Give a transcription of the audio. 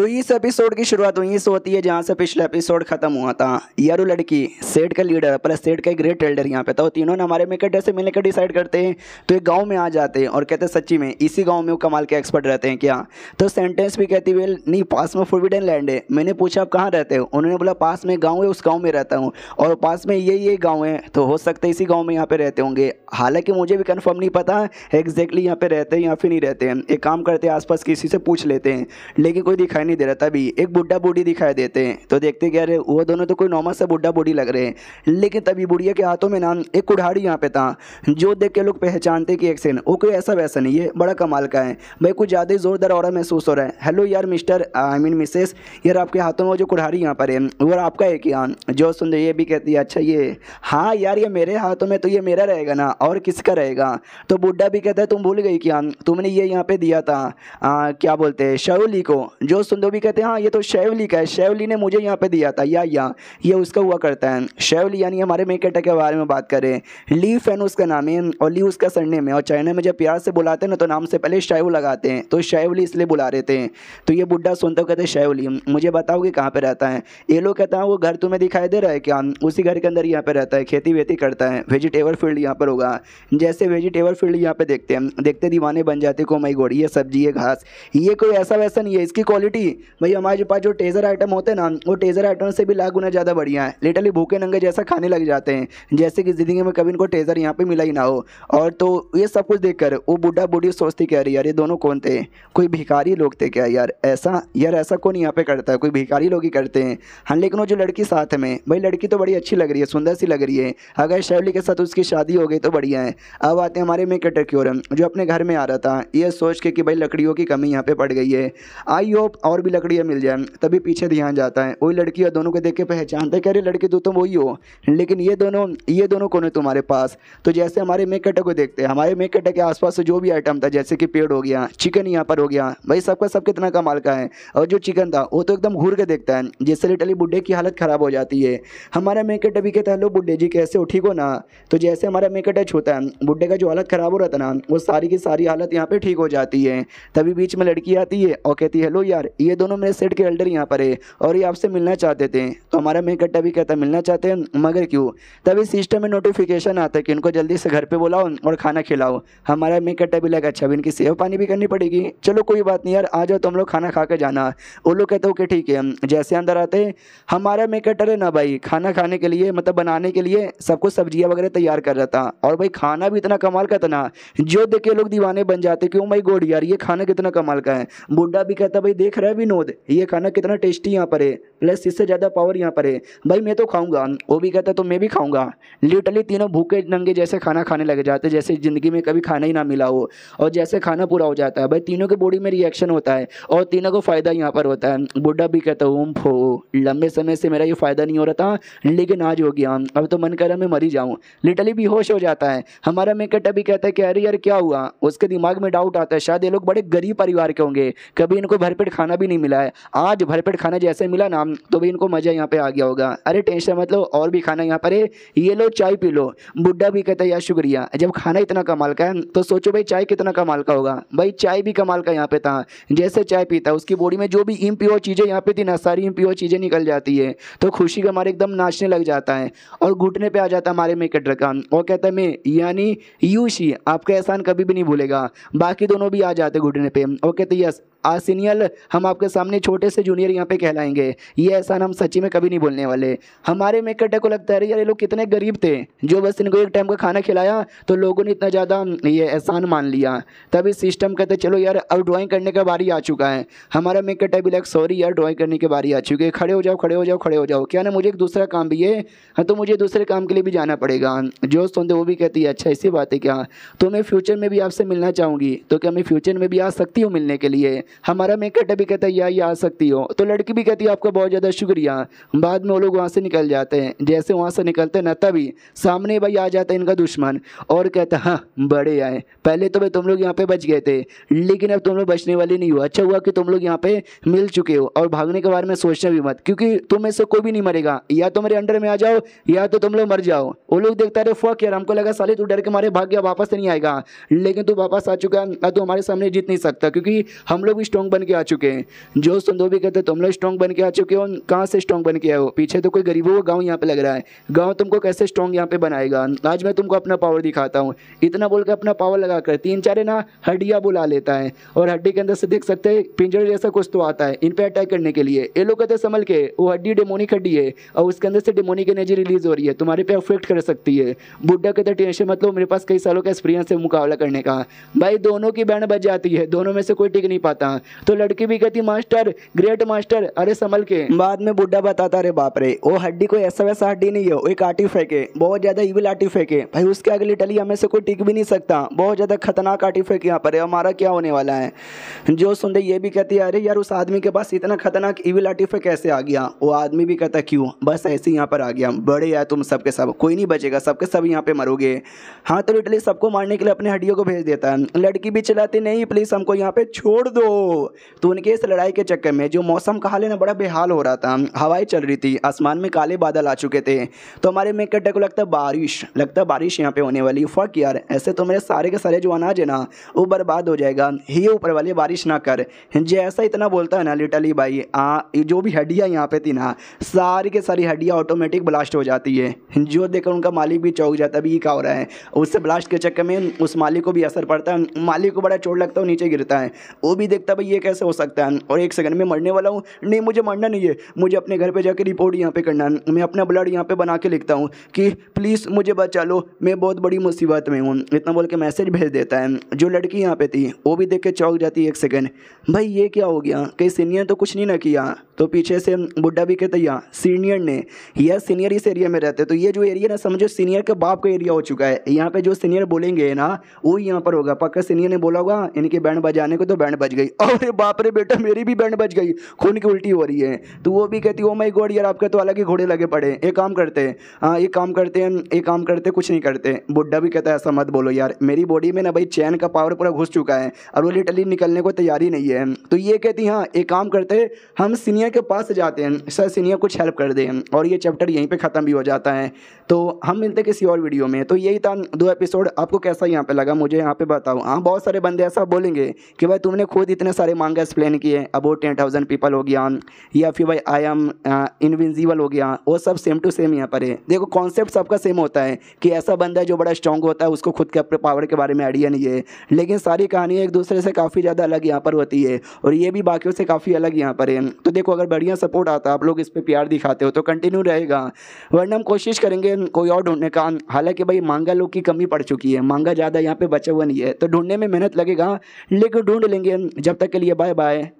तो इस एपिसोड की शुरुआत वहीं से होती है जहाँ से पिछला एपिसोड खत्म हुआ था यारू लड़की सेट का लीडर प्लस सेट का एक ग्रेट एल्डर यहाँ पे था और तीनों ने हमारे मेकटर से मिलने का डिसाइड करते हैं तो एक गाँव में आ जाते हैं और कहते हैं सच्ची में इसी गाँव में वो कमाल के एक्सपर्ट रहते हैं क्या तो सेंटेंस भी कहती है नहीं पास में फोरविडन लैंड है मैंने पूछा आप कहाँ रहते हो उन्होंने बोला पास में गाँव है उस गाँव में रहता हूँ और पास में ये ये गाँव है तो हो सकता है इसी गाँव में यहाँ पे रहते होंगे हालांकि मुझे भी कन्फर्म नहीं पता एग्जैक्टली यहाँ पे रहते हैं या फिर नहीं रहते हैं एक काम करते हैं आसपास किसी से पूछ लेते हैं लेकिन कोई दिखाई नहीं दे रहा था अभी एक बुढ़ा बूढ़ी दिखाई देते हैं तो देखते क्या रहे वो दोनों तो कोई नॉर्मल सा बुढ़ा बूढ़ी लग रहे हैं लेकिन तभी बुढ़िया के हाथों में नाम एक कुठाड़ी यहाँ पे था जो देख के लोग पहचानते कि एक सेन वो कोई ऐसा वैसा नहीं है बड़ा कमाल का है भाई कुछ ज़्यादा ही ज़ोरदार और महसूस हो रहा है हेलो यार मिस्टर आई मीन मिसेस यार आपके हाथों में जो कुठाड़ी यहाँ पर है वो आपका है कि जो सुन ये भी कहती है अच्छा ये हाँ यार ये मेरे हाथों में तो ये मेरा रहेगा ना और किसका रहेगा तो बुढ़ा भी कहता है तुम भूल गई कि तुमने ये यहाँ पे दिया था आ, क्या बोलते हैं शवली को जो सुन बंदो भी कहते हैं हाँ ये तो शैवली का है शैवली ने मुझे यहाँ पे दिया था या या ये उसका हुआ करता है शैवली यानी हमारे मेक अटैक के बारे में बात करें ली फैन उसका नाम है और ली उसका सरने में और चाइना में जब प्यार से बुलाते हैं ना तो नाम से पहले शैव लगाते हैं तो शैवली इसलिए बुला रहे थे तो ये बुढ़ा सुनते कहते हैं शैवली मुझे बताओ कि कहाँ पर रहता है ये लोग कहते हैं हाँ, वो घर तुम्हें दिखाई दे रहा है क्या उसी घर के अंदर यहाँ पर रहता है खेती वेती करता है वेजिटेबल फील्ड यहाँ पर होगा जैसे वेजिटेबल फील्ड यहाँ पर देखते हैं देखते दीवाने बन जाते को मई घोड़ी ये सब्जी ये घास ये कोई ऐसा वैसा नहीं है इसकी क्वालिटी जी भाई हमारे पास जो टेज़र आइटम होते हैं ना वो टेज़र आइटम से भी लाख गुना ज़्यादा बढ़िया है लिटरली भूखे नंगे जैसा खाने लग जाते हैं जैसे कि ज़िंदगी में कभी इनको टेज़र यहाँ पर मिला ही ना हो और तो ये सब कुछ देख वो बूढ़ा बूढ़ी सोचती कह रही यार ये दोनों कौन थे कोई भिखारी लोग थे क्या यार ऐसा यार ऐसा कौन यहाँ पर करता है कोई भिखारी लोग ही करते हैं हाँ लेकिन वो जो लड़की साथ में भाई लड़की तो बड़ी अच्छी लग रही है सुंदर सी लग रही है अगर शैवली के साथ उसकी शादी हो गई तो बढ़िया है अब आते हैं हमारे मेकर की जो अपने घर में आ रहा था ये सोच के कि भाई लकड़ियों की कमी यहाँ पे पड़ गई है आई होप और भी लकड़ियाँ मिल जाए तभी पीछे ध्यान जाता है वही लड़की और दोनों को देख के पहचानता है कह रहे लड़के तो तुम वही हो लेकिन ये दोनों ये दोनों कौन है तुम्हारे पास तो जैसे हमारे मेक कटर को देखते हैं हमारे मेक कटर के आसपास से जो भी आइटम था जैसे कि पेड़ हो गया चिकन यहाँ पर हो गया भाई सबका सब कितना कमाल का है और जो चिकन था वो तो एकदम घूर के देखता है जिससे लिटली बुढ़े की हालत ख़राब हो जाती है हमारा मेक कटर भी कहता है लो बुढ़े जी कैसे हो ठीक हो ना तो जैसे हमारा मेक कटर छूता है बुढ़े का जो हालत ख़राब हो रहा था ना वो सारी की सारी हालत यहाँ पर ठीक हो जाती है तभी बीच में लड़की आती है और कहती है हेलो यार ये दोनों मेरे सेट के एल्डर यहाँ पर है और ये आपसे मिलना चाहते थे तो हमारा कट्टा भी कहता मिलना चाहते हैं मगर क्यों तभी सिस्टम में नोटिफिकेशन आता है कि इनको जल्दी से घर पर बुलाओ और खाना खिलाओ हमारा कट्टा भी लगा अच्छा अभी इनकी सेवा पानी भी करनी पड़ेगी चलो कोई बात नहीं यार आ जाओ तुम लोग खाना खा के जाना वो लोग कहते हो कि ठीक है जैसे अंदर आते हैं हमारा कट्टर है ना भाई खाना खाने के लिए मतलब बनाने के लिए सब कुछ सब्जियाँ वगैरह तैयार कर रहा था और भाई खाना भी इतना कमाल का था ना जो देखे लोग दीवाने बन जाते क्यों भाई गोड यार ये खाना कितना कमाल का है बुढ़ा भी कहता भाई देख रहे है विनोद ये खाना कितना टेस्टी यहाँ पर है प्लस इससे ज़्यादा पावर यहाँ पर है भाई मैं तो खाऊंगा वो भी कहता तो मैं भी खाऊंगा लिटरली तीनों भूखे नंगे जैसे खाना खाने लग जाते जैसे ज़िंदगी में कभी खाना ही ना मिला हो और जैसे खाना पूरा हो जाता है भाई तीनों के बॉडी में रिएक्शन होता है और तीनों को फ़ायदा यहाँ पर होता है बुढ़ा भी कहता हूँ फो लंबे समय से मेरा ये फ़ायदा नहीं हो रहा था लेकिन आज हो गया अब तो मन करा मैं मरी जाऊँ लिटरली होश हो जाता है हमारा मेकट अभी कहता है कि अरे यार क्या हुआ उसके दिमाग में डाउट आता है शायद ये लोग बड़े गरीब परिवार के होंगे कभी इनको भरपेट खाना भी नहीं मिला है आज भरपेट खाना जैसे मिला ना तो भी इनको मज़ा यहाँ पे आ गया होगा अरे टेंशन मतलब और भी खाना यहाँ पर है ये लो चाय पी लो बुढ़ा भी कहता है यार शुक्रिया जब खाना इतना कमाल का है तो सोचो भाई चाय कितना कमाल का होगा भाई चाय भी कमाल का यहाँ पे था जैसे चाय पीता उसकी बॉडी में जो भी इम्प्योर चीज़ें यहाँ पे थी ना सारी इम्प्योर चीज़ें निकल जाती है तो खुशी का हमारे एकदम नाचने लग जाता है और घुटने पर आ जाता है हमारे मेकेट का और कहता है मैं यानी यूशी आपका एहसान कभी भी नहीं भूलेगा बाकी दोनों भी आ जाते घुटने पर और कहते यस आज सीनियर हम आपके सामने छोटे से जूनियर यहाँ पे कहलाएंगे ये एहसान हम सच्ची में कभी नहीं बोलने वाले हमारे मेकटे को लगता है यार ये लोग कितने गरीब थे जो बस इनको एक टाइम का खाना खिलाया तो लोगों ने इतना ज़्यादा ये एहसान मान लिया तब इस सिस्टम कहते चलो यार अब ड्राॅइंग करने का बारी आ चुका है हमारा मेकटे भी लग सॉरी यार ड्राइंग करने की बारी आ चुकी है खड़े हो जाओ खड़े हो जाओ खड़े हो जाओ क्या ना मुझे एक दूसरा काम भी है हाँ तो मुझे दूसरे काम के लिए भी जाना पड़ेगा जो सुनते वो भी कहती है अच्छा ऐसी बात है क्या तो मैं फ्यूचर में भी आपसे मिलना चाहूँगी तो क्या मैं फ्यूचर में भी आ सकती हूँ मिलने के लिए हमारा मेकअप भी कहता है या ये आ सकती हो तो लड़की भी कहती है आपका बहुत ज़्यादा शुक्रिया बाद में वो लोग वहाँ से निकल जाते हैं जैसे वहाँ से निकलते हैं ना तभी सामने भाई आ जाता है इनका दुश्मन और कहता हाँ बड़े आए पहले तो भाई तुम लोग यहाँ पर बच गए थे लेकिन अब तुम लोग बचने वाले नहीं हो अच्छा हुआ कि तुम लोग यहाँ पर मिल चुके हो और भागने के बारे में सोचना भी मत क्योंकि तुम ऐसे कोई भी नहीं मरेगा या तो मेरे अंडर में आ जाओ या तो तुम लोग मर जाओ वो लोग देखता रहे फोक यार हमको लगा साले तू डर के मारे भाग गया वापस तो नहीं आएगा लेकिन तू वापस आ चुका तू तो हमारे सामने जीत नहीं सकता क्योंकि हम लोग भी स्ट्रॉन्ग बन के आ चुके हैं जो भी कहते तुम लोग स्ट्रॉन्ग बन के आ चुके हो कहाँ से स्ट्रॉन्ग बन के आए हो पीछे तो कोई गरीबों का गाँव यहाँ पे लग रहा है गाँव तुमको कैसे स्ट्रॉन्ग यहाँ पे बनाएगा आज मैं तुमको अपना पावर दिखाता हूँ इतना बोल के अपना पावर लगा कर तीन चार ना हड्डियाँ बुला लेता है और हड्डी के अंदर से देख सकते हैं पिंजर जैसा कुछ तो आता है इन पर अटैक करने के लिए ये लोग कहते समल संभल के वो हड्डी डेमोनिक हड्डी है और उसके अंदर से डेमोनिक एनर्जी रिलीज हो रही है तुम्हारे पे अफेक्ट कर सकती है बुढ़ा कहते टेंशन मतलब मेरे पास कई सालों का एक्सपीरियंस है मुकाबला करने का भाई दोनों की बैंड बच जाती है दोनों में से कोई टिक नहीं पाता था तो लड़की भी कहती मास्टर ग्रेट मास्टर अरे संभल के बाद में बुढ़ा बताता रे बाप रे वो हड्डी कोई ऐसा वैसा हड्डी नहीं है वो एक आटी फेंके बहुत ज़्यादा इविल आटी फेंके भाई उसके अगली टली हमें से कोई टिक भी नहीं सकता बहुत ज़्यादा खतरनाक आटी फेंके यहाँ पर है हमारा क्या होने वाला है जो सुन ये भी कहती है अरे यार उस आदमी के पास इतना खतरनाक इविल आटी फेंक कैसे आ गया वो आदमी भी कहता क्यों बस ऐसे यहाँ पर आ गया बड़े यार तुम सबके सब कोई नहीं बचेगा सबके सब यहाँ पे मरोगे हाँ तो लिटली सबको मारने के लिए अपने हड्डियों को भेज देता है लड़की भी चलाती नहीं प्लीज़ हमको यहाँ पे छोड़ दो तो उनके इस लड़ाई के चक्कर में जो मौसम का हाल है ना बड़ा बेहाल हो रहा था हवाएं चल रही थी आसमान में काले बादल आ चुके थे तो हमारे मेकटे को लगता बारिश लगता बारिश यहाँ पे होने वाली फक यार ऐसे तो मेरे सारे के सारे जो अनाज है ना वो बर्बाद हो जाएगा ही ऊपर वाले बारिश ना कर जैसा इतना बोलता है ना लिटली भाई आ, जो भी हड्डियाँ यहाँ पे थी ना सारी के सारी हड्डियाँ ऑटोमेटिक ब्लास्ट हो जाती है जो देखकर उनका मालिक भी चौक जाता है भी क्या हो रहा है उससे ब्लास्ट के चक्कर में उस मालिक को भी असर पड़ता है मालिक को बड़ा चोट लगता है नीचे गिरता है वो भी देखता सकता है भाई ये कैसे हो सकता है और एक सेकंड में मरने वाला हूँ नहीं मुझे मरना नहीं है मुझे अपने घर पर जाकर रिपोर्ट यहाँ पर करना है मैं अपना ब्लड यहाँ पे बना के लिखता हूँ कि प्लीज़ मुझे बचा लो मैं बहुत बड़ी मुसीबत में हूँ इतना बोल के मैसेज भेज देता है जो लड़की यहाँ पर थी वो भी देख के चौक जाती है एक सेकेंड भाई ये क्या हो गया कहीं सीनियर तो कुछ नहीं ना किया तो पीछे से बुढ़ा भी कहते यहाँ सीनियर ने या सीनियर इस एरिया में रहते तो ये जो एरिया ना समझो सीनियर के बाप का एरिया हो चुका है यहाँ पर जो सीनियर बोलेंगे ना वो यहाँ पर होगा पक्का सीनियर ने बोला होगा इनके बैंड बजाने को तो बैंड बज गई अरे बाप रे बेटा मेरी भी बैंड बच गई खून की उल्टी हो रही है तो वो भी कहती है ओ माई गॉड यार आपके तो अलग ही घोड़े लगे पड़े एक काम करते हैं हाँ एक काम करते हैं एक काम करते कुछ नहीं करते बुढ़ा भी कहता है ऐसा मत बोलो यार मेरी बॉडी में ना भाई चैन का पावर पूरा घुस चुका है और वो लिटली निकलने को तैयारी नहीं है तो ये कहती हाँ एक काम करते हम सीनियर के पास जाते हैं सर सीनियर कुछ हेल्प कर दें और ये चैप्टर यहीं पर ख़त्म भी हो जाता है तो हम मिलते किसी और वीडियो में तो यही था दो एपिसोड आपको कैसा यहाँ पर लगा मुझे यहाँ पर बताओ हाँ बहुत सारे बंदे ऐसा बोलेंगे कि भाई तुमने खुद इतने इतने सारे मांगा एक्सप्लेन किए अबाउट टेन थाउजेंड पीपल हो गया या फिर भाई आई एम इनविजिबल हो गया वो सब सेम टू सेम यहाँ पर है देखो कॉन्सेप्ट सबका सेम होता है कि ऐसा बंदा जो बड़ा स्ट्रॉन्ग होता है उसको खुद के अपने पावर के बारे में आइडिया नहीं है लेकिन सारी कहानियाँ एक दूसरे से काफ़ी ज़्यादा अलग यहाँ पर होती है और ये भी बाकियों से काफ़ी अलग यहाँ पर है तो देखो अगर बढ़िया सपोर्ट आता आप लोग इस पर प्यार दिखाते हो तो कंटिन्यू रहेगा वरना हम कोशिश करेंगे कोई और ढूंढने का हालांकि भाई मांगा लोग की कमी पड़ चुकी है मांगा ज़्यादा यहाँ पर बचा हुआ नहीं है तो ढूंढने में मेहनत लगेगा लेकिन ढूंढ लेंगे जब तक के लिए बाय बाय